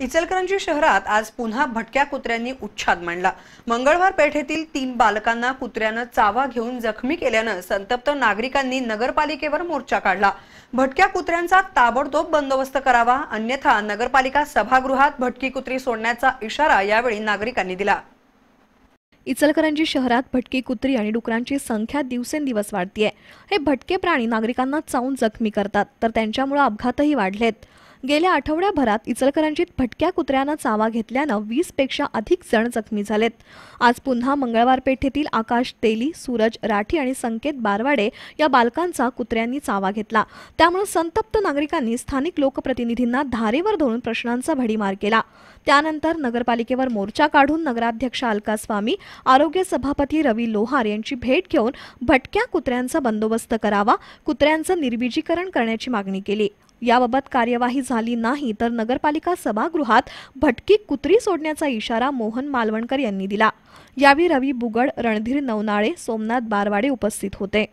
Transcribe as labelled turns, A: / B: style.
A: इचलकरंजी शहरात आज पुन्हा भटक्या कुत्र्यांनी उच्छाद मांडला मंगळवार पेठेतील तीन बालकांना कुत्र्यानं चावा घेऊन जखमी केल्यानं संतप्त नागरिकांनी नगरपालिकेवर मोर्चा काढला भटक्या कुत्र्यांचा ताबडतोब बंदोबस्त करावा अन्यथा नगरपालिका सभागृहात भटकी कुत्री सोडण्याचा इशारा यावेळी नागरिकांनी दिला
B: इचलकरंजी शहरात भटकी कुत्री आणि डुकरांची संख्या दिवसेंदिवस वाढतीये हे भटके प्राणी नागरिकांना चावून जखमी करतात तर त्यांच्यामुळे अपघातही वाढलेत गेल्या आठवड्याभरात इचलकरंजीत भटक्या कुत्र्यानं चावा घेतल्यानं पेक्षा अधिक जण जखमी झालेत आज पुन्हा मंगळवार पेठेतील आकाश तेली सूरज राठी आणि संकेत बारवाडे या बालकांचा कुत्र्यांनी चावा घेतला त्यामुळे संतप्त नागरिकांनी स्थानिक लोकप्रतिनिधींना धारेवर धरून प्रश्नांचा भडीमार केला त्यानंतर नगरपालिकेवर मोर्चा काढून नगराध्यक्ष अलका स्वामी आरोग्य सभापती रवी लोहार यांची भेट घेऊन भटक्या कुत्र्यांचा बंदोबस्त करावा कुत्र्यांचं निर्विजीकरण करण्याची मागणी केली याबाबत कार्यवाही झाली नाही तर नगरपालिका सभागृहात भटकी कुत्री सोडण्याचा इशारा मोहन मालवणकर यांनी दिला यावेळी रवी बुगड रणधीर नवनाळे सोमनाथ बारवाडे उपस्थित होते